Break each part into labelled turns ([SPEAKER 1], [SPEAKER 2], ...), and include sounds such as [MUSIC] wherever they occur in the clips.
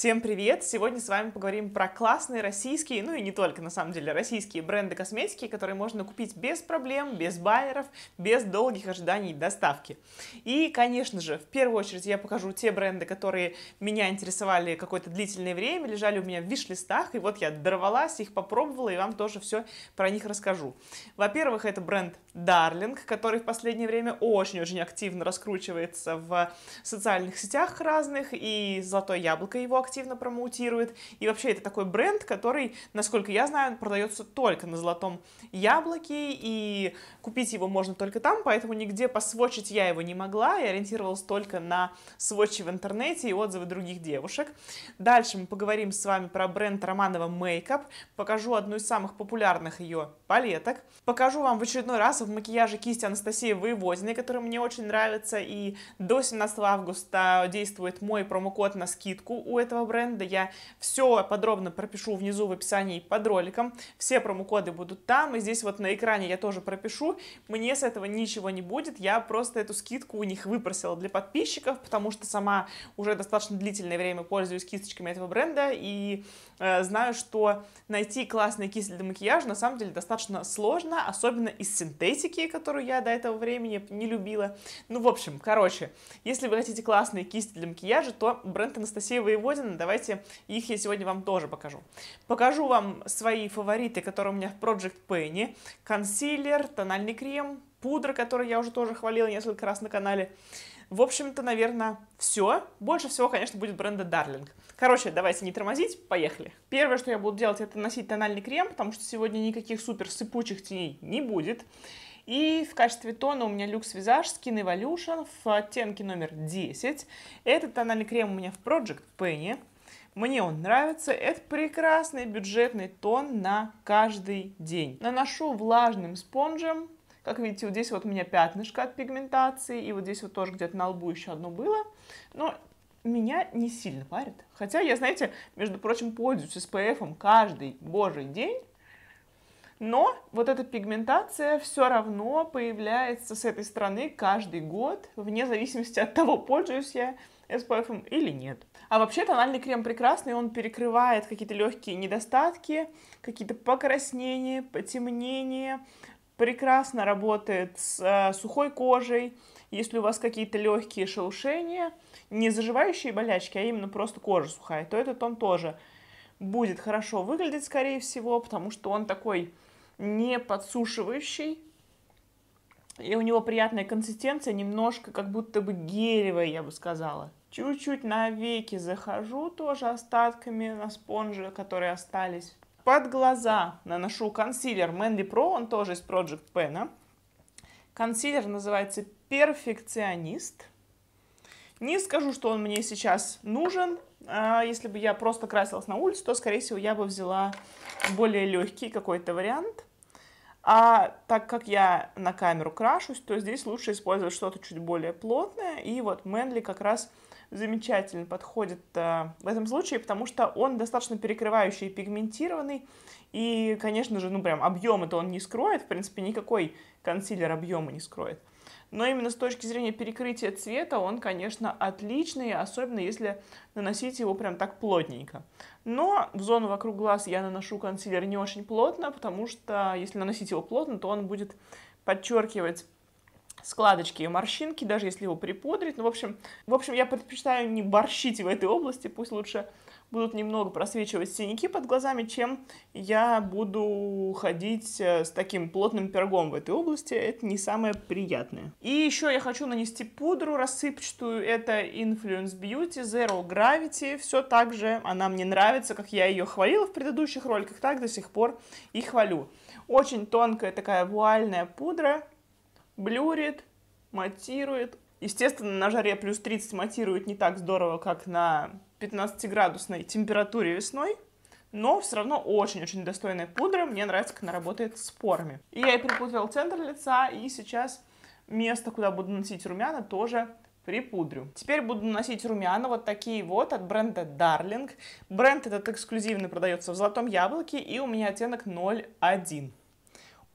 [SPEAKER 1] Всем привет! Сегодня с вами поговорим про классные российские, ну и не только, на самом деле, российские бренды косметики, которые можно купить без проблем, без байеров, без долгих ожиданий доставки. И, конечно же, в первую очередь я покажу те бренды, которые меня интересовали какое-то длительное время, лежали у меня в виш-листах, и вот я дорвалась, их попробовала, и вам тоже все про них расскажу. Во-первых, это бренд Darling, который в последнее время очень-очень активно раскручивается в социальных сетях разных, и Золотое Яблоко его активно промоутирует. И вообще это такой бренд, который, насколько я знаю, продается только на золотом яблоке, и купить его можно только там, поэтому нигде посвочить я его не могла, и ориентировалась только на сводчи в интернете и отзывы других девушек. Дальше мы поговорим с вами про бренд Романова Makeup, покажу одну из самых популярных ее палеток, покажу вам в очередной раз в макияже кисти Анастасии Воевозиной, который мне очень нравится, и до 17 августа действует мой промокод на скидку у этого данного бренда. Я все подробно пропишу внизу в описании под роликом. Все промокоды будут там, и здесь вот на экране я тоже пропишу. Мне с этого ничего не будет, я просто эту скидку у них выпросила для подписчиков, потому что сама уже достаточно длительное время пользуюсь кисточками этого бренда, и э, знаю, что найти классные кисти для макияжа на самом деле достаточно сложно, особенно из синтетики, которую я до этого времени не любила. Ну, в общем, короче, если вы хотите классные кисти для макияжа, то бренд Анастасия Воеводина пройдено. Давайте их я сегодня вам тоже покажу. Покажу вам свои фавориты, которые у меня в Project Penny. Консилер, тональный крем, пудра, которую я уже тоже хвалила несколько раз на канале. В общем-то, наверное, все. Больше всего, конечно, будет бренда Darling. Короче, давайте не тормозить, поехали. Первое, что я буду делать, это носить тональный крем, потому что сегодня никаких супер сыпучих теней не будет. И в качестве тона у меня Люкс Визаж Skin Evolution в оттенке номер 10. Этот тональный крем у меня в Project Penny. Мне он нравится. Это прекрасный бюджетный тон на каждый день. Наношу влажным спонжем. Как видите, вот здесь вот у меня пятнышко от пигментации, и вот здесь вот тоже где-то на лбу еще одно было. Но меня не сильно парит. Хотя я, знаете, между прочим, пользуюсь SPF каждый божий день, но вот эта пигментация все равно появляется с этой стороны каждый год, вне зависимости от того, пользуюсь я SPF или нет. А вообще тональный крем прекрасный, он перекрывает какие-то легкие недостатки, какие-то покраснения, потемнения, прекрасно работает с э, сухой кожей, если у вас какие-то легкие шелушения, не заживающие болячки, а именно просто кожа сухая, то этот он тоже будет хорошо выглядеть, скорее всего, потому что он такой не подсушивающий, и у него приятная консистенция, немножко как будто бы гелевая, я бы сказала. Чуть-чуть на веки захожу тоже остатками на спонже, которые остались. Под глаза наношу консилер Manly Pro, он тоже из Project Pen. Консилер называется Перфекционист. Не скажу, что он мне сейчас нужен. А, если бы я просто красилась на улице, то, скорее всего, я бы взяла более легкий какой-то вариант – а так как я на камеру крашусь, то здесь лучше использовать что-то чуть более плотное. И вот Мэнли как раз замечательно подходит э, в этом случае, потому что он достаточно перекрывающий и пигментированный. И, конечно же, ну прям объем это он не скроет, в принципе, никакой консилер объема не скроет. Но именно с точки зрения перекрытия цвета он, конечно, отличный, особенно если наносить его прям так плотненько. Но в зону вокруг глаз я наношу консилер не очень плотно, потому что если наносить его плотно, то он будет подчеркивать складочки и морщинки, даже если его припудрить. Ну, в общем, в общем, я предпочитаю не борщить в этой области, пусть лучше будут немного просвечивать синяки под глазами, чем я буду ходить э, с таким плотным пергом в этой области. Это не самое приятное. И еще я хочу нанести пудру рассыпчатую. Это Influence Beauty Zero Gravity. Все так же она мне нравится, как я ее хвалила в предыдущих роликах, так до сих пор и хвалю. Очень тонкая такая вуальная пудра. Блюрит, матирует. Естественно, на жаре плюс 30 матирует не так здорово, как на 15-градусной температуре весной, но все равно очень-очень достойная пудра. Мне нравится, как она работает с порами. И я и припудрила центр лица, и сейчас место, куда буду наносить румяна, тоже припудрю. Теперь буду наносить румяна вот такие вот от бренда Darling. Бренд этот эксклюзивный, продается в золотом яблоке, и у меня оттенок 01.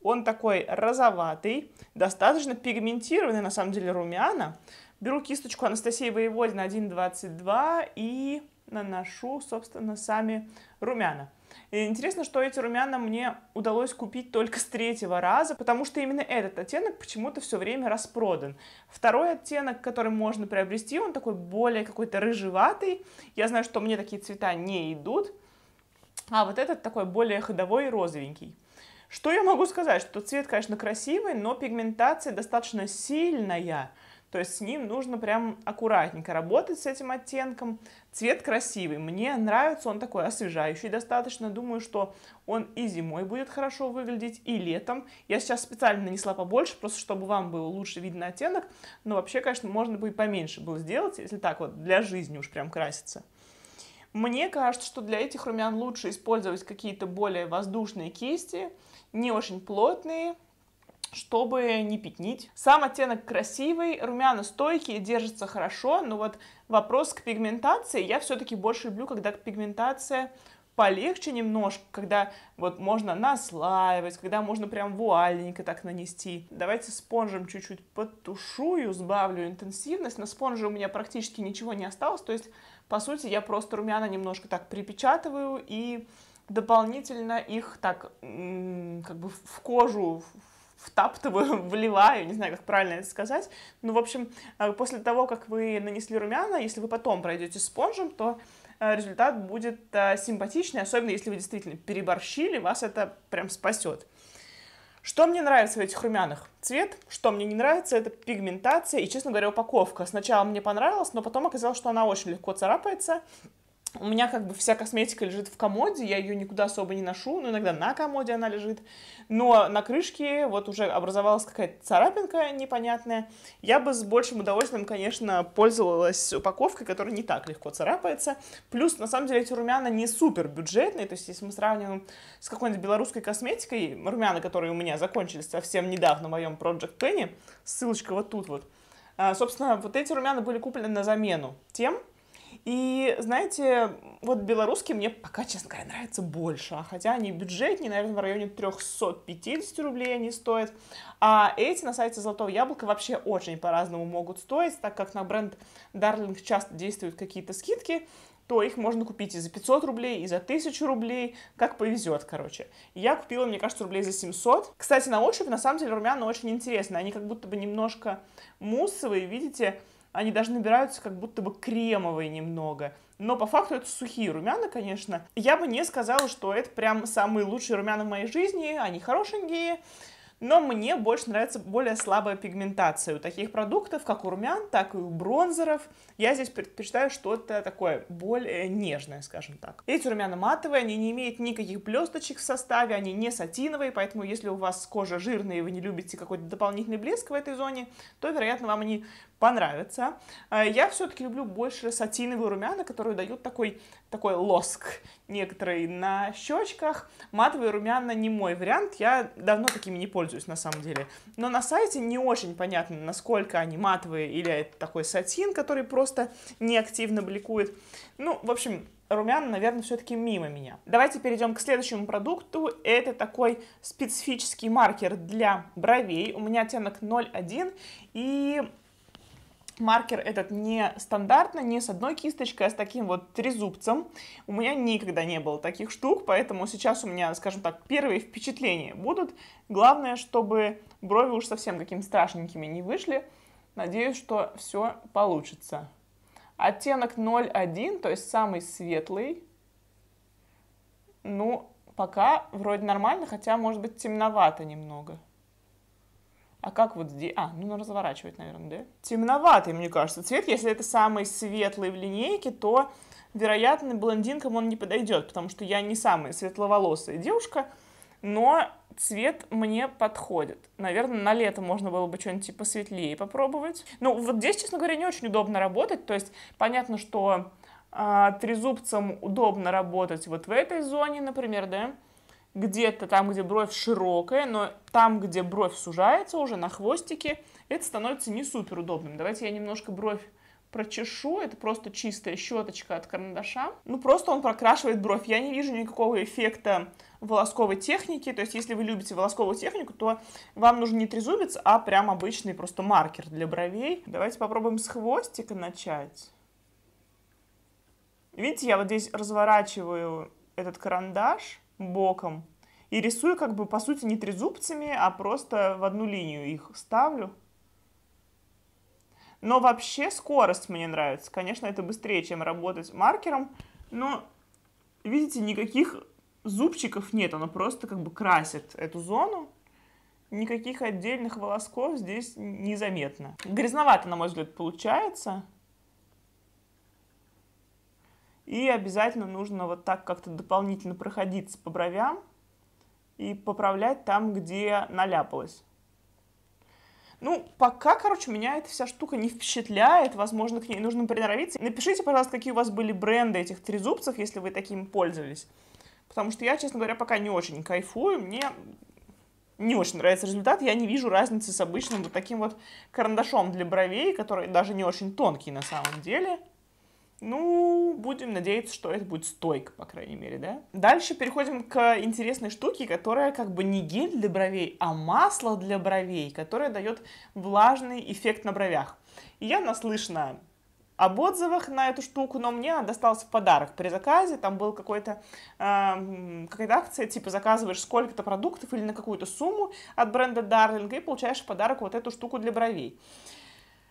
[SPEAKER 1] Он такой розоватый, достаточно пигментированный на самом деле румяна, Беру кисточку Анастасии Воеводина 1.22 и наношу, собственно, сами румяна. И интересно, что эти румяна мне удалось купить только с третьего раза, потому что именно этот оттенок почему-то все время распродан. Второй оттенок, который можно приобрести, он такой более какой-то рыжеватый. Я знаю, что мне такие цвета не идут. А вот этот такой более ходовой и розовенький. Что я могу сказать? Что цвет, конечно, красивый, но пигментация достаточно сильная. То есть с ним нужно прям аккуратненько работать с этим оттенком. Цвет красивый, мне нравится, он такой освежающий достаточно. Думаю, что он и зимой будет хорошо выглядеть, и летом. Я сейчас специально нанесла побольше, просто чтобы вам было лучше виден оттенок. Но вообще, конечно, можно бы и поменьше было сделать, если так вот для жизни уж прям краситься. Мне кажется, что для этих румян лучше использовать какие-то более воздушные кисти, не очень плотные, чтобы не пятнить. Сам оттенок красивый, румяна стойкие, держится хорошо, но вот вопрос к пигментации, я все-таки больше люблю, когда пигментация полегче немножко, когда вот можно наслаивать, когда можно прям вуальненько так нанести. Давайте спонжем чуть-чуть потушую, сбавлю интенсивность. На спонже у меня практически ничего не осталось, то есть, по сути, я просто румяна немножко так припечатываю и дополнительно их так как бы в кожу, втаптываю, [LAUGHS] вливаю, не знаю, как правильно это сказать. Ну, в общем, э, после того, как вы нанесли румяна, если вы потом пройдете спонжем, то э, результат будет э, симпатичный, особенно если вы действительно переборщили, вас это прям спасет. Что мне нравится в этих румянах? Цвет. Что мне не нравится, это пигментация и, честно говоря, упаковка. Сначала мне понравилось, но потом оказалось, что она очень легко царапается у меня как бы вся косметика лежит в комоде, я ее никуда особо не ношу, но иногда на комоде она лежит. Но на крышке вот уже образовалась какая-то царапинка непонятная. Я бы с большим удовольствием, конечно, пользовалась упаковкой, которая не так легко царапается. Плюс, на самом деле, эти румяна не супер бюджетные, то есть если мы сравниваем с какой-нибудь белорусской косметикой, румяна, которые у меня закончились совсем недавно в моем Project Penny, ссылочка вот тут вот, а, Собственно, вот эти румяна были куплены на замену тем, и, знаете, вот белорусские мне пока, честно говоря, нравятся больше. А хотя они бюджетнее, наверное, в районе 350 рублей они стоят. А эти на сайте Золотого Яблока вообще очень по-разному могут стоить, так как на бренд Darling часто действуют какие-то скидки то их можно купить и за 500 рублей, и за 1000 рублей, как повезет, короче. Я купила, мне кажется, рублей за 700. Кстати, на ощупь, на самом деле, румяна очень интересные. Они как будто бы немножко муссовые, видите, они даже набираются как будто бы кремовые немного. Но по факту это сухие румяна, конечно. Я бы не сказала, что это прям самые лучшие румяна в моей жизни, они хорошенькие, но мне больше нравится более слабая пигментация у таких продуктов, как у румян, так и у бронзеров. Я здесь предпочитаю что-то такое более нежное, скажем так. Эти румяна матовые, они не имеют никаких блесточек в составе, они не сатиновые, поэтому если у вас кожа жирная и вы не любите какой-то дополнительный блеск в этой зоне, то, вероятно, вам они понравятся. А, я все-таки люблю больше сатиновые румяна, которые дают такой, такой лоск некоторые на щечках. Матовые румяна не мой вариант, я давно такими не пользуюсь пользуюсь на самом деле. Но на сайте не очень понятно, насколько они матовые или это такой сатин, который просто неактивно бликует. Ну, в общем, румяна, наверное, все-таки мимо меня. Давайте перейдем к следующему продукту. Это такой специфический маркер для бровей. У меня оттенок 01, и маркер этот не стандартно, не с одной кисточкой, а с таким вот трезубцем. У меня никогда не было таких штук, поэтому сейчас у меня, скажем так, первые впечатления будут. Главное, чтобы брови уж совсем какими-то страшненькими не вышли. Надеюсь, что все получится. Оттенок 01, то есть самый светлый. Ну, пока вроде нормально, хотя, может быть, темновато немного. А как вот здесь? А, ну, разворачивать, наверное, да? Темноватый, мне кажется, цвет. Если это самый светлый в линейке, то, вероятно, блондинкам он не подойдет, потому что я не самая светловолосая девушка, но цвет мне подходит. Наверное, на лето можно было бы что-нибудь типа светлее попробовать. Ну, вот здесь, честно говоря, не очень удобно работать. То есть, понятно, что а, трезубцам удобно работать вот в этой зоне, например, да, где-то там, где бровь широкая, но там, где бровь сужается уже на хвостике, это становится не супер удобным. Давайте я немножко бровь прочешу, это просто чистая щеточка от карандаша. Ну, просто он прокрашивает бровь. Я не вижу никакого эффекта волосковой техники, то есть если вы любите волосковую технику, то вам нужен не трезубец, а прям обычный просто маркер для бровей. Давайте попробуем с хвостика начать. Видите, я вот здесь разворачиваю этот карандаш, боком. И рисую как бы, по сути, не трезубцами, а просто в одну линию их ставлю. Но вообще скорость мне нравится. Конечно, это быстрее, чем работать маркером, но, видите, никаких зубчиков нет. Оно просто как бы красит эту зону. Никаких отдельных волосков здесь незаметно. Грязновато, на мой взгляд, получается. И обязательно нужно вот так как-то дополнительно проходиться по бровям и поправлять там, где наляпалось. Ну, пока, короче, меня эта вся штука не впечатляет, возможно, к ней нужно приноровиться. Напишите, пожалуйста, какие у вас были бренды этих трезубцев, если вы таким пользовались. Потому что я, честно говоря, пока не очень кайфую, мне не очень нравится результат, я не вижу разницы с обычным вот таким вот карандашом для бровей, который даже не очень тонкий на самом деле. Ну, будем надеяться, что это будет стойко, по крайней мере, да? Дальше переходим к интересной штуке, которая как бы не гель для бровей, а масло для бровей, которое дает влажный эффект на бровях. И я наслышана об отзывах на эту штуку, но мне достался в подарок при заказе. Там был какой-то э, какая-то акция, типа заказываешь сколько-то продуктов или на какую-то сумму от бренда Darling и получаешь в подарок вот эту штуку для бровей.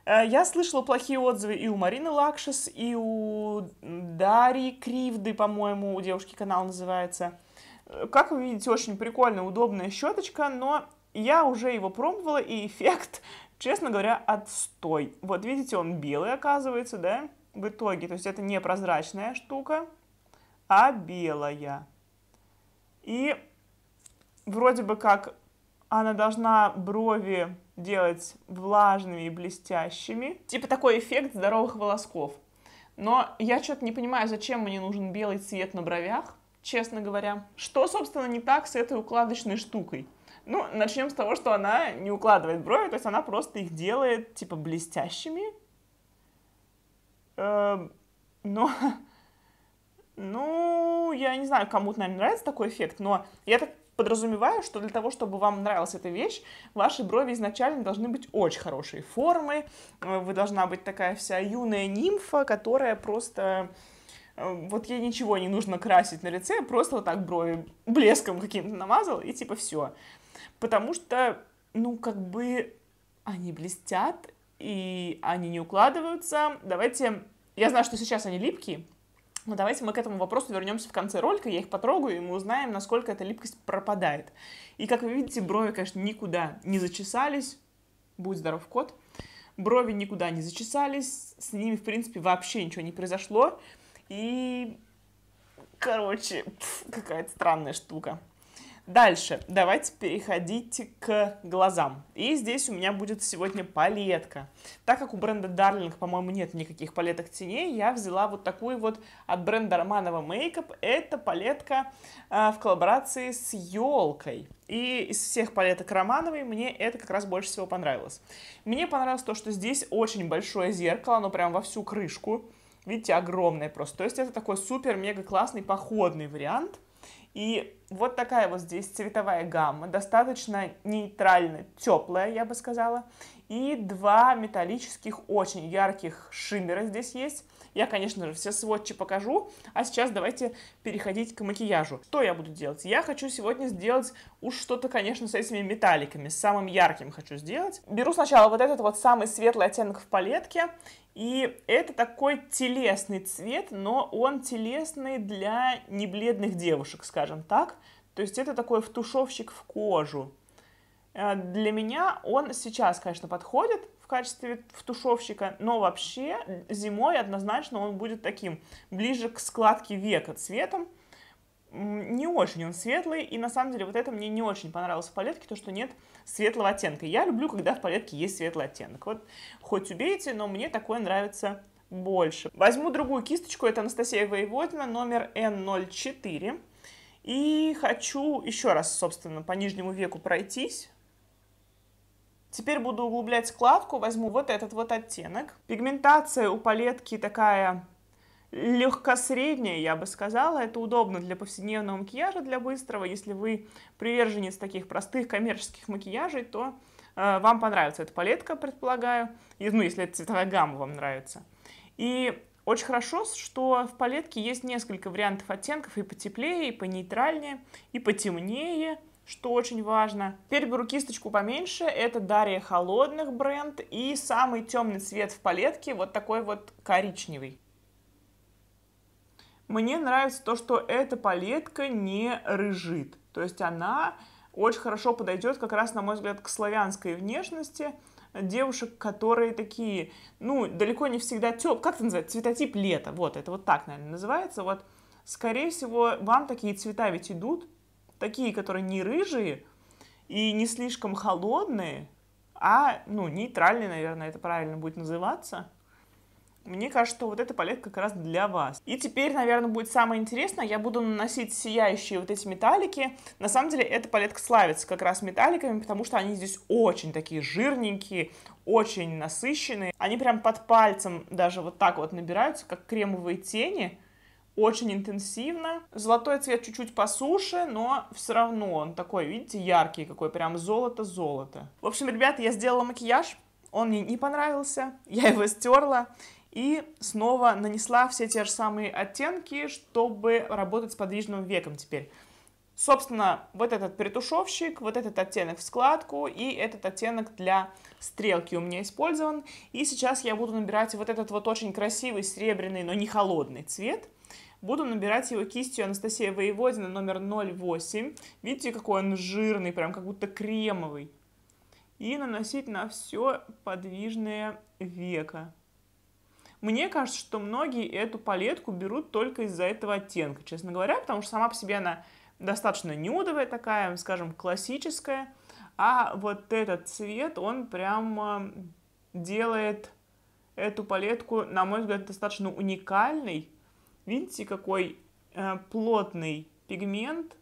[SPEAKER 1] Э, я слышала плохие отзывы и у Марины Лакшес и у Дарьи Кривды, по-моему, у девушки канал называется. Э, как вы видите, очень прикольная, удобная щеточка, но я уже его пробовала, и эффект, [LAUGHS] честно говоря, отстой. Вот видите, он белый оказывается, да, в итоге. То есть это не прозрачная штука, а белая. И вроде бы как она должна брови делать влажными и блестящими. Типа такой эффект здоровых волосков. Но я что-то не понимаю, зачем мне нужен белый цвет на бровях, честно говоря. Что, собственно, не так с этой укладочной штукой? Ну, начнем с того, что она не укладывает брови, то есть она просто их делает, типа, блестящими. Э, но... [LAUGHS] Ну, я не знаю, кому-то, наверное, нравится такой эффект, но я так подразумеваю, что для того, чтобы вам нравилась эта вещь, ваши брови изначально должны быть очень хорошей формы, э, вы должна быть такая вся юная нимфа, которая просто э, вот ей ничего не нужно красить на лице, просто вот так брови блеском каким-то намазал, и типа все. Потому что, ну, как бы они блестят, и они не укладываются. Давайте... Я знаю, что сейчас они липкие, ну, давайте мы к этому вопросу вернемся в конце ролика, я их потрогаю, и мы узнаем, насколько эта липкость пропадает. И, как вы видите, брови, конечно, никуда не зачесались. Будь здоров, кот. Брови никуда не зачесались, с ними, в принципе, вообще ничего не произошло. И, короче, какая-то странная штука. Дальше давайте переходить к глазам. И здесь у меня будет сегодня палетка. Так как у бренда Darling, по-моему, нет никаких палеток теней, я взяла вот такую вот от бренда Романова Makeup. Это палетка э, в коллаборации с елкой. И из всех палеток Романовой мне это как раз больше всего понравилось. Мне понравилось то, что здесь очень большое зеркало, оно прям во всю крышку. Видите, огромное просто. То есть это такой супер-мега классный походный вариант и вот такая вот здесь цветовая гамма, достаточно нейтрально теплая, я бы сказала. И два металлических очень ярких шиммера здесь есть. Я, конечно же, все сводчи покажу, а сейчас давайте переходить к макияжу. Что я буду делать? Я хочу сегодня сделать уж что-то, конечно, с этими металликами, с самым ярким хочу сделать. Беру сначала вот этот вот самый светлый оттенок в палетке, и это такой телесный цвет, но он телесный для небледных девушек, скажем так. То есть это такой втушевщик в кожу. Э, для меня он сейчас, конечно, подходит, в качестве втушевщика, но вообще зимой однозначно он будет таким, ближе к складке века цветом. Не очень он светлый, и на самом деле вот это мне не очень понравилось в палетке, то, что нет светлого оттенка. Я люблю, когда в палетке есть светлый оттенок. Вот хоть убейте, но мне такое нравится больше. Возьму другую кисточку, это Анастасия Воеводина, номер N04. И хочу еще раз, собственно, по нижнему веку пройтись Теперь буду углублять складку, возьму вот этот вот оттенок. Пигментация у палетки такая легкосредняя, я бы сказала. Это удобно для повседневного макияжа, для быстрого. Если вы приверженец таких простых коммерческих макияжей, то э, вам понравится эта палетка, предполагаю. И, ну, если эта цветовая гамма вам нравится. И очень хорошо, что в палетке есть несколько вариантов оттенков и потеплее, и понейтральнее, и потемнее – что очень важно. Теперь беру кисточку поменьше, это Дарья Холодных бренд, и самый темный цвет в палетке, вот такой вот коричневый. Мне нравится то, что эта палетка не рыжит, то есть она очень хорошо подойдет как раз, на мой взгляд, к славянской внешности, девушек, которые такие, ну, далеко не всегда теп, как это называется, цветотип лета, вот, это вот так, наверное, называется, вот, скорее всего, вам такие цвета ведь идут, такие, которые не рыжие и не слишком холодные, а, ну, нейтральные, наверное, это правильно будет называться. Мне кажется, что вот эта палетка как раз для вас. И теперь, наверное, будет самое интересное. Я буду наносить сияющие вот эти металлики. На самом деле, эта палетка славится как раз металликами, потому что они здесь очень такие жирненькие, очень насыщенные. Они прям под пальцем даже вот так вот набираются, как кремовые тени очень интенсивно. Золотой цвет чуть-чуть посуше, но все равно он такой, видите, яркий какой, прям золото-золото. В общем, ребята, я сделала макияж, он мне не понравился, [LAUGHS] я его стерла и снова нанесла все те же самые оттенки, чтобы работать с подвижным веком теперь. Собственно, вот этот перетушевщик, вот этот оттенок в складку и этот оттенок для стрелки у меня использован. И сейчас я буду набирать вот этот вот очень красивый серебряный, но не холодный цвет – Буду набирать его кистью Анастасия Воеводина номер 08. Видите, какой он жирный, прям как будто кремовый. И наносить на все подвижное веко. Мне кажется, что многие эту палетку берут только из-за этого оттенка, честно говоря, потому что сама по себе она достаточно нюдовая такая, скажем, классическая. А вот этот цвет, он прям э, делает эту палетку, на мой взгляд, достаточно уникальной Видите, какой э, плотный пигмент,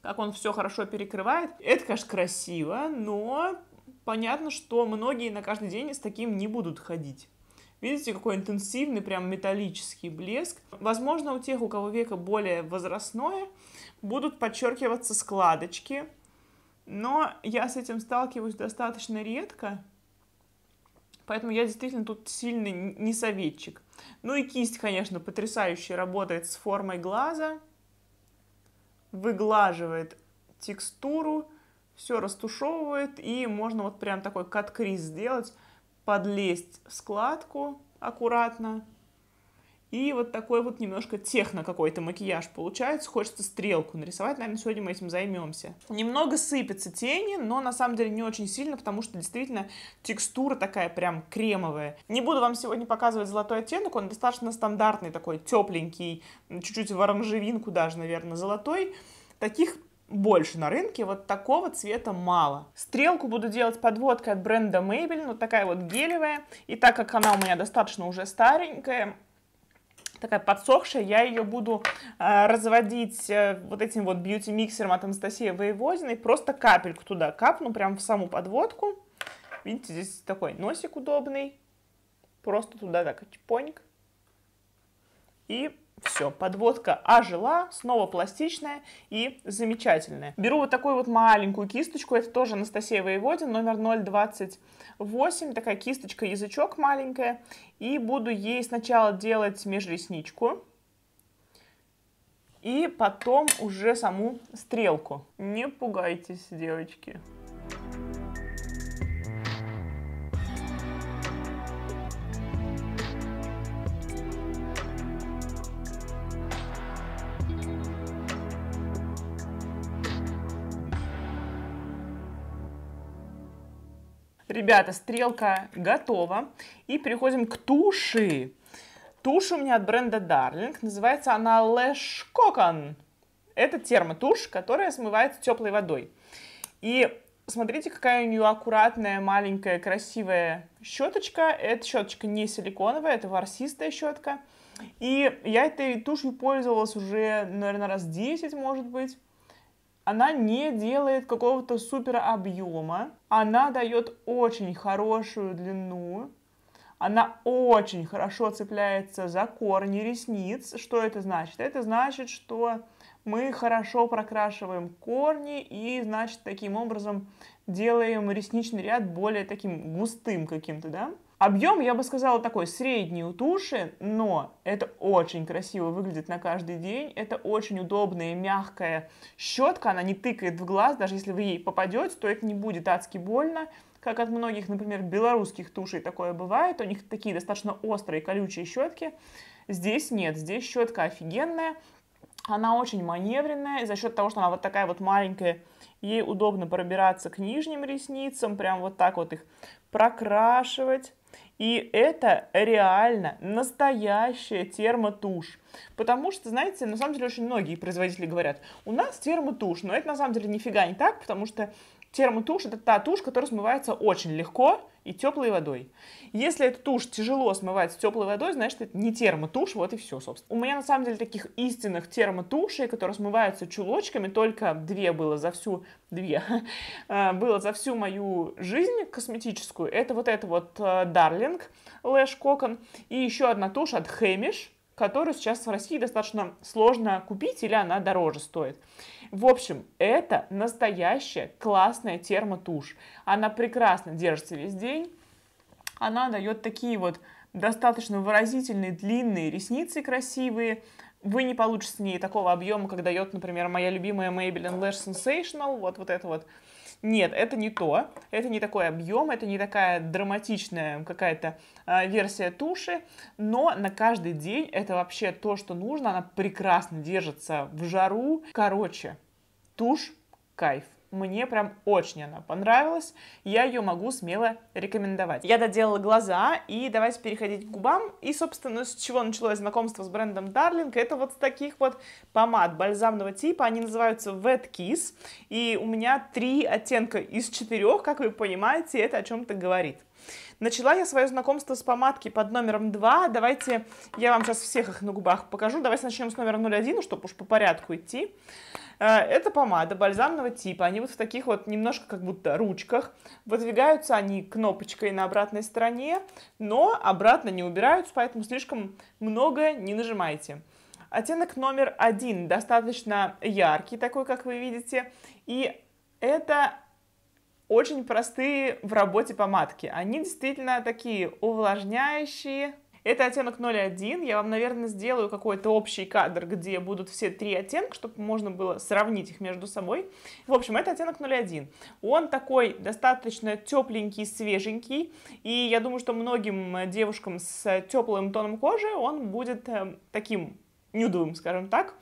[SPEAKER 1] как он все хорошо перекрывает. Это, конечно, красиво, но понятно, что многие на каждый день с таким не будут ходить. Видите, какой интенсивный, прям металлический блеск. Возможно, у тех, у кого века более возрастное, будут подчеркиваться складочки. Но я с этим сталкиваюсь достаточно редко, поэтому я действительно тут сильный не советчик. Ну и кисть, конечно, потрясающе работает с формой глаза, выглаживает текстуру, все растушевывает, и можно вот прям такой кат-крис сделать, подлезть в складку аккуратно, и вот такой вот немножко техно какой-то макияж получается. Хочется стрелку нарисовать. Наверное, сегодня мы этим займемся. Немного сыпятся тени, но на самом деле не очень сильно, потому что действительно текстура такая прям кремовая. Не буду вам сегодня показывать золотой оттенок. Он достаточно стандартный такой, тепленький, чуть-чуть в оранжевинку даже, наверное, золотой. Таких больше на рынке, вот такого цвета мало. Стрелку буду делать подводкой от бренда Maybelline, вот такая вот гелевая. И так как она у меня достаточно уже старенькая, такая подсохшая, я ее буду э, разводить э, вот этим вот бьюти-миксером от Анастасии Воевозиной, просто капельку туда капну, прям в саму подводку. Видите, здесь такой носик удобный, просто туда так, типоник. И все, подводка ожила, снова пластичная и замечательная. Беру вот такую вот маленькую кисточку, это тоже Анастасия Воеводин, номер 028, такая кисточка-язычок маленькая, и буду ей сначала делать межресничку, и потом уже саму стрелку. Не пугайтесь, девочки. Ребята, стрелка готова. И переходим к туши. Тушь у меня от бренда Darling. Называется она Lash Cocan. Это термотушь, которая смывается теплой водой. И смотрите, какая у нее аккуратная, маленькая, красивая щеточка. Эта щеточка не силиконовая, это ворсистая щетка. И я этой тушью пользовалась уже, наверное, раз 10, может быть. Она не делает какого-то супер объема, она дает очень хорошую длину, она очень хорошо цепляется за корни ресниц. Что это значит? Это значит, что мы хорошо прокрашиваем корни и, значит, таким образом делаем ресничный ряд более таким густым каким-то, да? Объем, я бы сказала, такой средний у туши, но это очень красиво выглядит на каждый день. Это очень удобная, мягкая щетка, она не тыкает в глаз, даже если вы ей попадете, то это не будет адски больно как от многих, например, белорусских тушей такое бывает, у них такие достаточно острые колючие щетки. Здесь нет, здесь щетка офигенная, она очень маневренная, за счет того, что она вот такая вот маленькая, ей удобно пробираться к нижним ресницам, прям вот так вот их прокрашивать. И это реально настоящая термотушь. Потому что, знаете, на самом деле очень многие производители говорят, у нас термотушь, но это на самом деле нифига не так, потому что Термотушь – это та тушь, которая смывается очень легко и теплой водой. Если эта тушь тяжело смывается теплой водой, значит, это не термотушь, вот и все, собственно. У меня, на самом деле, таких истинных термотушей, которые смываются чулочками, только две было за всю... Две. [LAUGHS] А, было за всю мою жизнь косметическую. Это вот это вот э, Darling Lash Cocon и еще одна тушь от Hamish которую сейчас в России достаточно сложно купить или она дороже стоит. В общем, это настоящая классная термотушь. Она прекрасно держится весь день. Она дает такие вот достаточно выразительные длинные ресницы красивые. Вы не получите с ней такого объема, как дает, например, моя любимая Maybelline Lash Sensational. Вот, вот это вот нет, это не то, это не такой объем, это не такая драматичная какая-то э, версия туши, но на каждый день это вообще то, что нужно, она прекрасно держится в жару. Короче, тушь кайф. Мне прям очень она понравилась. Я ее могу смело рекомендовать. Я доделала глаза, и давайте переходить к губам. И, собственно, с чего началось знакомство с брендом Darling, это вот с таких вот помад бальзамного типа. Они называются Wet Kiss. И у меня три оттенка из четырех, как вы понимаете, это о чем-то говорит. Начала я свое знакомство с помадки под номером 2. Давайте я вам сейчас всех их на губах покажу. Давайте начнем с номера 01, чтобы уж по порядку идти. Э, это помада бальзамного типа. Они вот в таких вот немножко как будто ручках. Выдвигаются они кнопочкой на обратной стороне, но обратно не убираются, поэтому слишком много не нажимайте. Оттенок номер один достаточно яркий, такой, как вы видите, и это очень простые в работе помадки. Они действительно такие увлажняющие, это оттенок 01. Я вам, наверное, сделаю какой-то общий кадр, где будут все три оттенка, чтобы можно было сравнить их между собой. В общем, это оттенок 01. Он такой достаточно тепленький, свеженький. И я думаю, что многим девушкам с теплым тоном кожи он будет э, таким нюдовым, скажем так.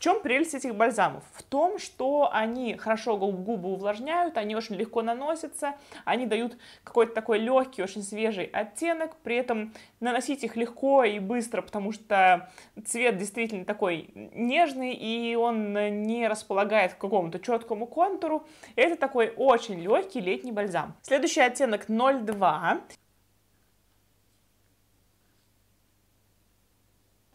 [SPEAKER 1] В чем прелесть этих бальзамов? В том, что они хорошо губы увлажняют, они очень легко наносятся, они дают какой-то такой легкий, очень свежий оттенок, при этом наносить их легко и быстро, потому что цвет действительно такой нежный, и он не располагает к какому-то четкому контуру. Это такой очень легкий летний бальзам. Следующий оттенок 02.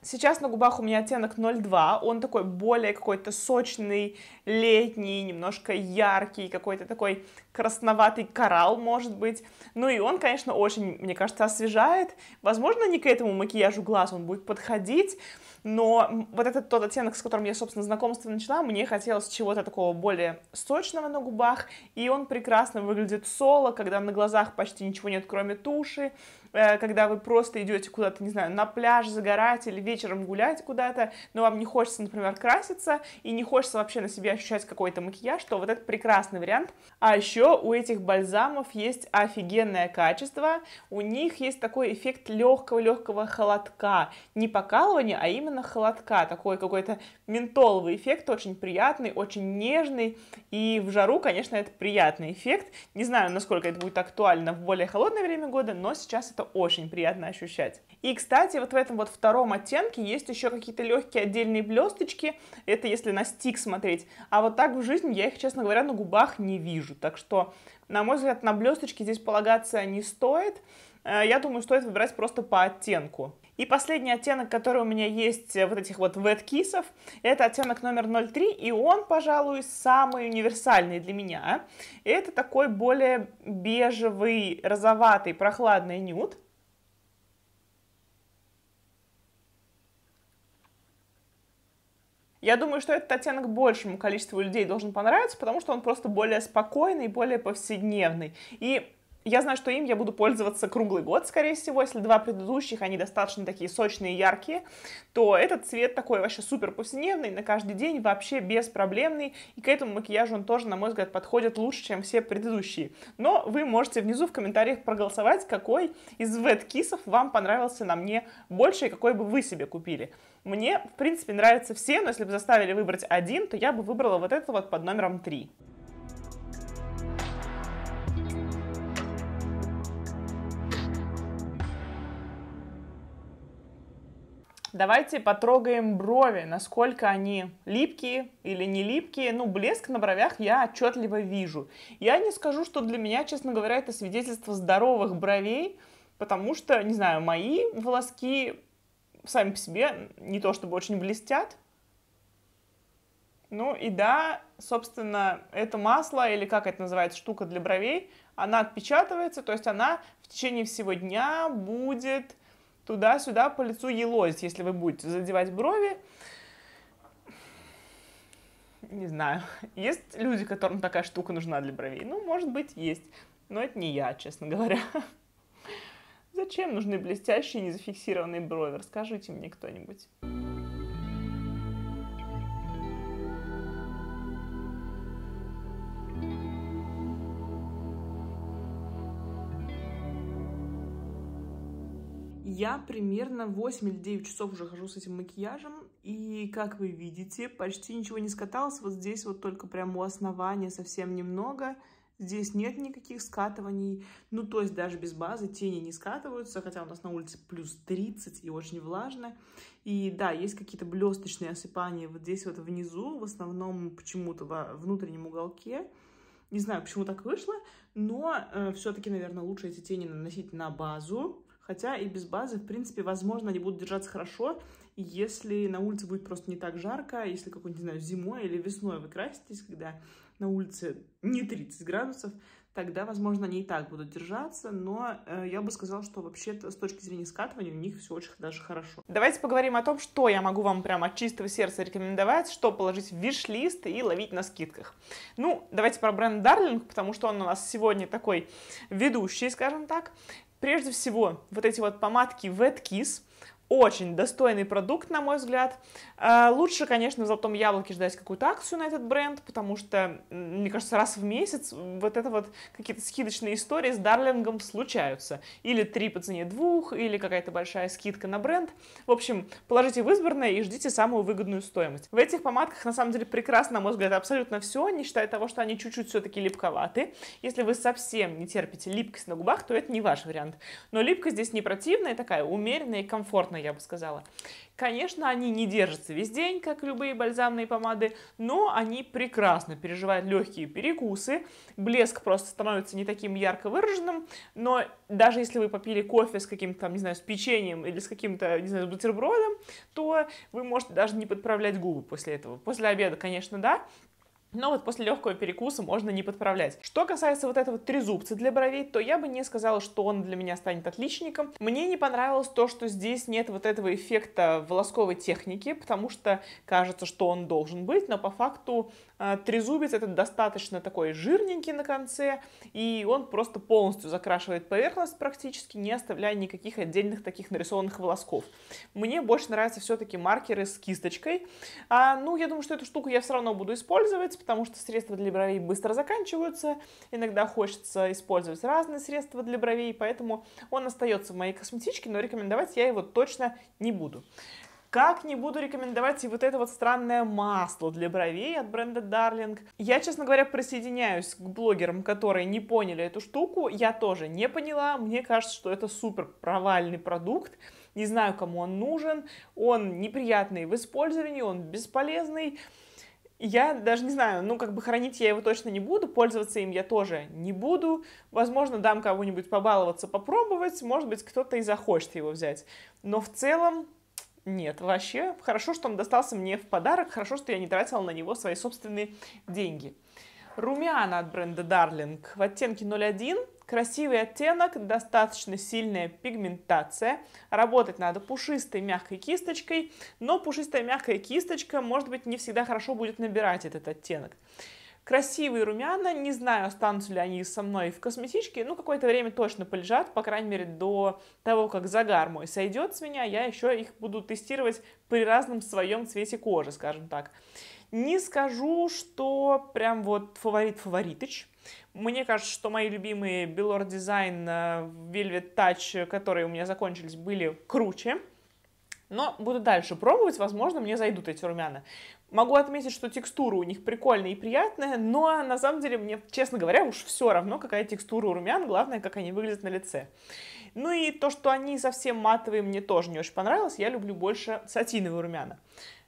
[SPEAKER 1] Сейчас на губах у меня оттенок 02, он такой более какой-то сочный, летний, немножко яркий, какой-то такой красноватый коралл, может быть. Ну и он, конечно, очень, мне кажется, освежает. Возможно, не к этому макияжу глаз он будет подходить, но вот этот тот оттенок, с которым я, собственно, знакомство начала, мне хотелось чего-то такого более сочного на губах, и он прекрасно выглядит соло, когда на глазах почти ничего нет, кроме туши, э, когда вы просто идете куда-то, не знаю, на пляж загорать или вечером гулять куда-то, но вам не хочется, например, краситься, и не хочется вообще на себе ощущать какой-то макияж, то вот это прекрасный вариант. А еще у этих бальзамов есть офигенное качество, у них есть такой эффект легкого-легкого холодка, не покалывания, а именно именно холодка, такой какой-то ментоловый эффект, очень приятный, очень нежный, и в жару, конечно, это приятный эффект. Не знаю, насколько это будет актуально в более холодное время года, но сейчас это очень приятно ощущать. И, кстати, вот в этом вот втором оттенке есть еще какие-то легкие отдельные блесточки, это если на стик смотреть, а вот так в жизни я их, честно говоря, на губах не вижу, так что, на мой взгляд, на блесточки здесь полагаться не стоит, э, я думаю, стоит выбирать просто по оттенку. И последний оттенок, который у меня есть э, вот этих вот вэткисов, это оттенок номер 03, и он, пожалуй, самый универсальный для меня. Это такой более бежевый, розоватый, прохладный нюд. Я думаю, что этот оттенок большему количеству людей должен понравиться, потому что он просто более спокойный, более повседневный. И я знаю, что им я буду пользоваться круглый год, скорее всего. Если два предыдущих, они достаточно такие сочные, яркие, то этот цвет такой вообще супер повседневный, на каждый день вообще беспроблемный. И к этому макияжу он тоже, на мой взгляд, подходит лучше, чем все предыдущие. Но вы можете внизу в комментариях проголосовать, какой из вэт-кисов вам понравился на мне больше и какой бы вы себе купили. Мне, в принципе, нравятся все, но если бы заставили выбрать один, то я бы выбрала вот этот вот под номером 3. Давайте потрогаем брови, насколько они липкие или не липкие. Ну, блеск на бровях я отчетливо вижу. Я не скажу, что для меня, честно говоря, это свидетельство здоровых бровей, потому что, не знаю, мои волоски сами по себе не то чтобы очень блестят. Ну и да, собственно, это масло, или как это называется, штука для бровей, она отпечатывается, то есть она в течение всего дня будет туда-сюда по лицу елозить, если вы будете задевать брови. Не знаю, есть люди, которым такая штука нужна для бровей? Ну, может быть, есть, но это не я, честно говоря. Зачем нужны блестящие незафиксированные брови? Расскажите мне кто-нибудь. Я примерно 8 или 9 часов уже хожу с этим макияжем, и, как вы видите, почти ничего не скаталось. Вот здесь вот только прямо у основания совсем немного. Здесь нет никаких скатываний, ну, то есть даже без базы тени не скатываются, хотя у нас на улице плюс 30 и очень влажно. И да, есть какие-то блесточные осыпания вот здесь вот внизу, в основном почему-то во внутреннем уголке. Не знаю, почему так вышло, но э, все-таки, наверное, лучше эти тени наносить на базу, Хотя и без базы, в принципе, возможно, они будут держаться хорошо, если на улице будет просто не так жарко, если какой-нибудь, не знаю, зимой или весной вы краситесь, когда на улице не 30 градусов, тогда, возможно, они и так будут держаться, но э, я бы сказала, что вообще-то с точки зрения скатывания у них все очень даже хорошо. Давайте поговорим о том, что я могу вам прямо от чистого сердца рекомендовать, что положить в виш-лист и ловить на скидках. Ну, давайте про бренд Darling, потому что он у нас сегодня такой ведущий, скажем так. Прежде всего, вот эти вот помадки Wet Kiss, очень достойный продукт, на мой взгляд. Э, лучше, конечно, в «Золотом яблоке» ждать какую-то акцию на этот бренд, потому что, мне кажется, раз в месяц вот это вот какие-то скидочные истории с Дарлингом случаются. Или три по цене двух, или какая-то большая скидка на бренд. В общем, положите в избранное и ждите самую выгодную стоимость. В этих помадках, на самом деле, прекрасно, на мой взгляд, абсолютно все, не считая того, что они чуть-чуть все-таки липковаты. Если вы совсем не терпите липкость на губах, то это не ваш вариант. Но липкость здесь не противная, такая умеренная и комфортная комфортно, я бы сказала. Конечно, они не держатся весь день, как любые бальзамные помады, но они прекрасно переживают легкие перекусы, блеск просто становится не таким ярко выраженным, но даже если вы попили кофе с каким-то, там, не знаю, с печеньем или с каким-то, не знаю, с бутербродом, то вы можете даже не подправлять губы после этого. После обеда, конечно, да, но вот после легкого перекуса можно не подправлять. Что касается вот этого трезубца для бровей, то я бы не сказала, что он для меня станет отличником. Мне не понравилось то, что здесь нет вот этого эффекта волосковой техники, потому что кажется, что он должен быть, но по факту э, трезубец этот достаточно такой жирненький на конце, и он просто полностью закрашивает поверхность практически, не оставляя никаких отдельных таких нарисованных волосков. Мне больше нравятся все-таки маркеры с кисточкой. А, ну, я думаю, что эту штуку я все равно буду использовать, потому что средства для бровей быстро заканчиваются, иногда хочется использовать разные средства для бровей, поэтому он остается в моей косметичке, но рекомендовать я его точно не буду. Как не буду рекомендовать и вот это вот странное масло для бровей от бренда Darling. Я, честно говоря, присоединяюсь к блогерам, которые не поняли эту штуку. Я тоже не поняла. Мне кажется, что это супер провальный продукт. Не знаю, кому он нужен. Он неприятный в использовании, он бесполезный. Я даже не знаю, ну, как бы хранить я его точно не буду, пользоваться им я тоже не буду. Возможно, дам кого-нибудь побаловаться, попробовать, может быть, кто-то и захочет его взять. Но в целом, нет, вообще, хорошо, что он достался мне в подарок, хорошо, что я не тратила на него свои собственные деньги. Румяна от бренда Darling в оттенке 01 Красивый оттенок, достаточно сильная пигментация. Работать надо пушистой мягкой кисточкой, но пушистая мягкая кисточка, может быть, не всегда хорошо будет набирать этот оттенок. Красивые румяна, не знаю, останутся ли они со мной в косметичке, ну, какое-то время точно полежат, по крайней мере, до того, как загар мой сойдет с меня, я еще их буду тестировать при разном своем цвете кожи, скажем так. Не скажу, что прям вот фаворит-фаворитыч, мне кажется, что мои любимые Белор Дизайн, э, Velvet Touch, которые у меня закончились, были круче. Но буду дальше пробовать, возможно, мне зайдут эти румяна. Могу отметить, что текстура у них прикольная и приятная, но на самом деле мне, честно говоря, уж все равно, какая текстура у румян, главное, как они выглядят на лице. Ну и то, что они совсем матовые, мне тоже не очень понравилось, я люблю больше сатиновые румяна.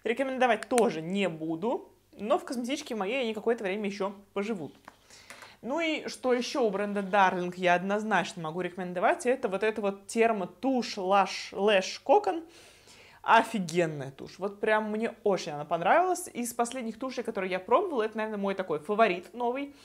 [SPEAKER 1] Рекомендовать тоже не буду, но в косметичке моей они какое-то время еще поживут. Ну и что еще у бренда Darling я однозначно могу рекомендовать, это вот эта вот терма тушь Lash, Lash Cocan. Офигенная тушь. Вот прям мне очень она понравилась. Из последних тушей, которые я пробовала, это, наверное, мой такой фаворит новый.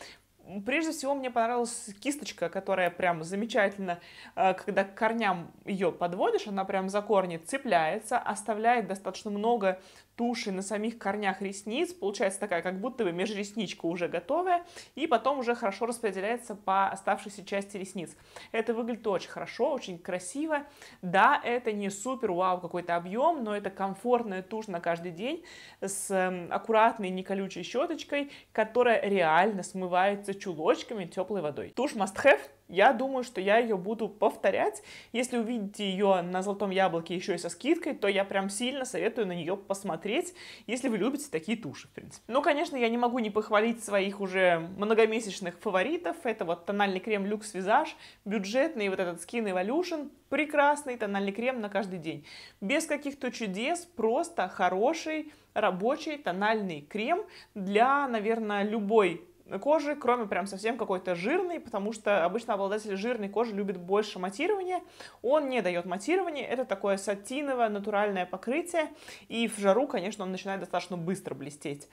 [SPEAKER 1] Прежде всего, мне понравилась кисточка, которая прям замечательно, э, когда к корням ее подводишь, она прям за корни цепляется, оставляет достаточно много туши на самих корнях ресниц. Получается такая, как будто бы межресничка уже готовая, и потом уже хорошо распределяется по оставшейся части ресниц. Это выглядит очень хорошо, очень красиво. Да, это не супер вау какой-то объем, но это комфортная тушь на каждый день с эм, аккуратной не колючей щеточкой, которая реально смывается чулочками теплой водой. Тушь must have, я думаю, что я ее буду повторять. Если увидите ее на «Золотом яблоке» еще и со скидкой, то я прям сильно советую на нее посмотреть, если вы любите такие туши, в принципе. Ну, конечно, я не могу не похвалить своих уже многомесячных фаворитов. Это вот тональный крем Люкс Визаж, бюджетный вот этот Skin Evolution, прекрасный тональный крем на каждый день. Без каких-то чудес, просто хороший рабочий тональный крем для, наверное, любой кожи, кроме прям совсем какой-то жирной, потому что обычно обладатель жирной кожи любит больше матирования. Он не дает матирования, это такое сатиновое натуральное покрытие, и в жару, конечно, он начинает достаточно быстро блестеть.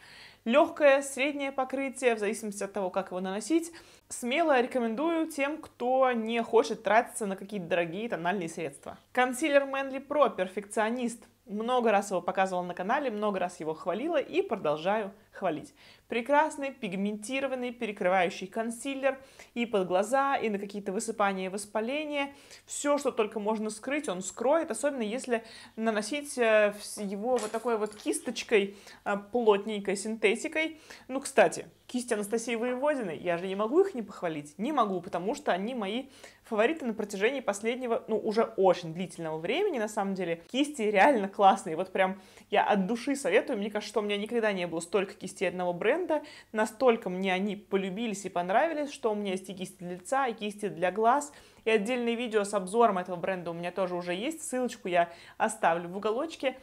[SPEAKER 1] Легкое, среднее покрытие, в зависимости от того, как его наносить, смело рекомендую тем, кто не хочет тратиться на какие-то дорогие тональные средства. Консилер Manly Pro, перфекционист. Много раз его показывала на канале, много раз его хвалила и продолжаю хвалить. Прекрасный, пигментированный, перекрывающий консилер и под глаза, и на какие-то высыпания и воспаления. Все, что только можно скрыть, он скроет, особенно если наносить э, его вот такой вот кисточкой, э, плотненькой синтетикой. Ну, кстати, кисти Анастасии Воеводиной, я же не могу их не похвалить, не могу, потому что они мои фавориты на протяжении последнего, ну, уже очень длительного времени, на самом деле. Кисти реально классные, вот прям я от души советую, мне кажется, что у меня никогда не было столько кистей кисти одного бренда. Настолько мне они полюбились и понравились, что у меня есть и кисти для лица, и кисти для глаз. И отдельное видео с обзором этого бренда у меня тоже уже есть. Ссылочку я оставлю в уголочке.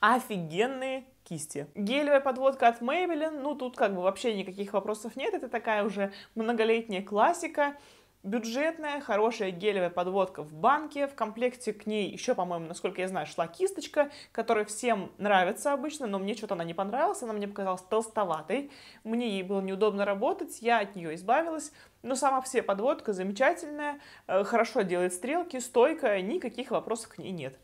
[SPEAKER 1] Офигенные кисти. Гелевая подводка от Maybelline, ну тут как бы вообще никаких вопросов нет, это такая уже многолетняя классика бюджетная, хорошая гелевая подводка в банке. В комплекте к ней еще, по-моему, насколько я знаю, шла кисточка, которая всем нравится обычно, но мне что-то она не понравилась, она мне показалась толстоватой. Мне ей было неудобно работать, я от нее избавилась. Но сама все подводка замечательная, э, хорошо делает стрелки, стойкая, никаких вопросов к ней нет.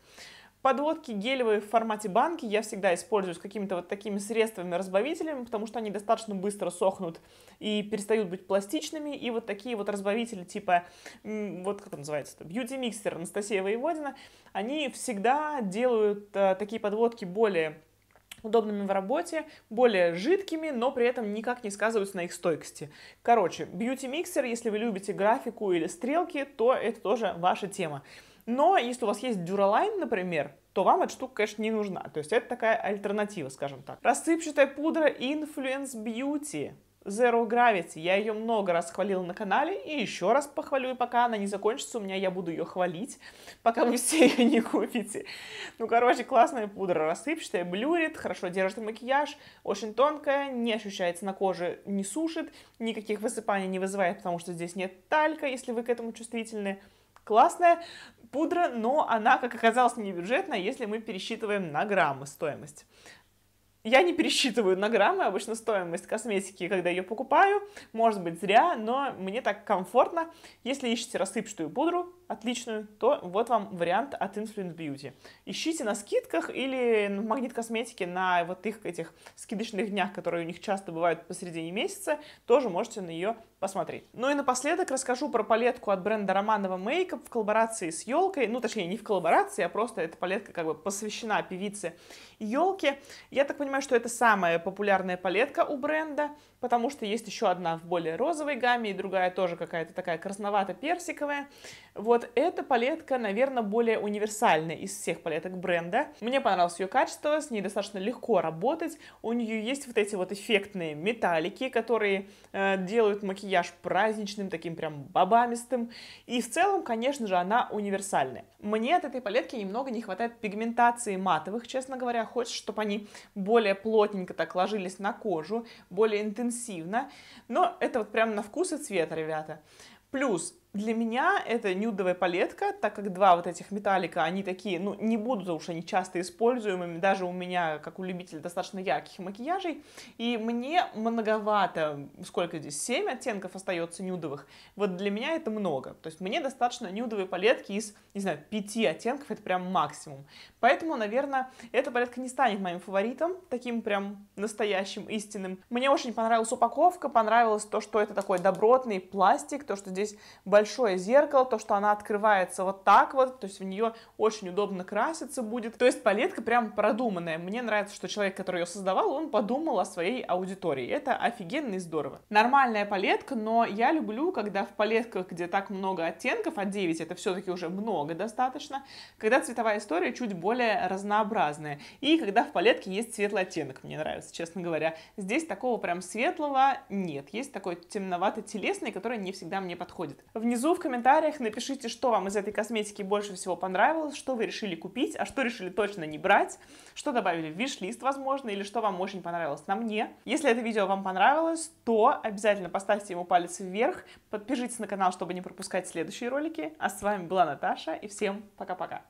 [SPEAKER 1] Подводки гелевые в формате банки я всегда использую с какими-то вот такими средствами-разбавителями, потому что они достаточно быстро сохнут и перестают быть пластичными. И вот такие вот разбавители типа, вот как это называется, бьюти-микстер Анастасия Воеводина, они всегда делают э, такие подводки более удобными в работе, более жидкими, но при этом никак не сказываются на их стойкости. Короче, бьюти-миксер, если вы любите графику или стрелки, то это тоже ваша тема. Но если у вас есть дюралайн, например, то вам эта штука, конечно, не нужна. То есть это такая альтернатива, скажем так. Рассыпчатая пудра Influence Beauty. Zero Gravity. Я ее много раз хвалила на канале и еще раз похвалю, и пока она не закончится, у меня я буду ее хвалить, пока вы все ее не купите. Ну, короче, классная пудра, рассыпчатая, блюрит, хорошо держит макияж, очень тонкая, не ощущается на коже, не сушит, никаких высыпаний не вызывает, потому что здесь нет талька, если вы к этому чувствительны классная, пудра, но она, как оказалось, не бюджетная, если мы пересчитываем на граммы стоимость. Я не пересчитываю на граммы обычно стоимость косметики, когда ее покупаю. Может быть, зря, но мне так комфортно. Если ищете рассыпчатую пудру, отличную, то вот вам вариант от Influence Beauty. Ищите на скидках или в магнит косметики на вот их этих скидочных днях, которые у них часто бывают посередине месяца, тоже можете на нее посмотреть. Ну и напоследок расскажу про палетку от бренда Романова Makeup в коллаборации с елкой, ну точнее не в коллаборации, а просто эта палетка как бы посвящена певице елки. Я так понимаю, что это самая популярная палетка у бренда, потому что есть еще одна в более розовой гамме и другая тоже какая-то такая красновато-персиковая. Вот вот эта палетка, наверное, более универсальная из всех палеток бренда. Мне понравилось ее качество, с ней достаточно легко работать. У нее есть вот эти вот эффектные металлики, которые э, делают макияж праздничным, таким прям бабамистым. И в целом, конечно же, она универсальная. Мне от этой палетки немного не хватает пигментации матовых, честно говоря. Хочется, чтобы они более плотненько так ложились на кожу, более интенсивно. Но это вот прям на вкус и цвет, ребята. Плюс для меня это нюдовая палетка, так как два вот этих металлика, они такие, ну, не будут уж они часто используемыми, даже у меня, как у любителя достаточно ярких макияжей, и мне многовато, сколько здесь, 7 оттенков остается нюдовых, вот для меня это много, то есть мне достаточно нюдовые палетки из, не знаю, 5 оттенков, это прям максимум, поэтому, наверное, эта палетка не станет моим фаворитом, таким прям настоящим, истинным. Мне очень понравилась упаковка, понравилось то, что это такой добротный пластик, то, что здесь большой большое зеркало, то, что она открывается вот так вот, то есть в нее очень удобно краситься будет. То есть палетка прям продуманная. Мне нравится, что человек, который ее создавал, он подумал о своей аудитории. Это офигенно и здорово. Нормальная палетка, но я люблю, когда в палетках, где так много оттенков, а 9 это все-таки уже много достаточно, когда цветовая история чуть более разнообразная. И когда в палетке есть светлый оттенок, мне нравится, честно говоря. Здесь такого прям светлого нет. Есть такой темновато-телесный, который не всегда мне подходит. Внизу Внизу в комментариях напишите, что вам из этой косметики больше всего понравилось, что вы решили купить, а что решили точно не брать, что добавили в виш-лист, возможно, или что вам очень понравилось на мне. Если это видео вам понравилось, то обязательно поставьте ему палец вверх, подпишитесь на канал, чтобы не пропускать следующие ролики. А с вами была Наташа, и всем пока-пока!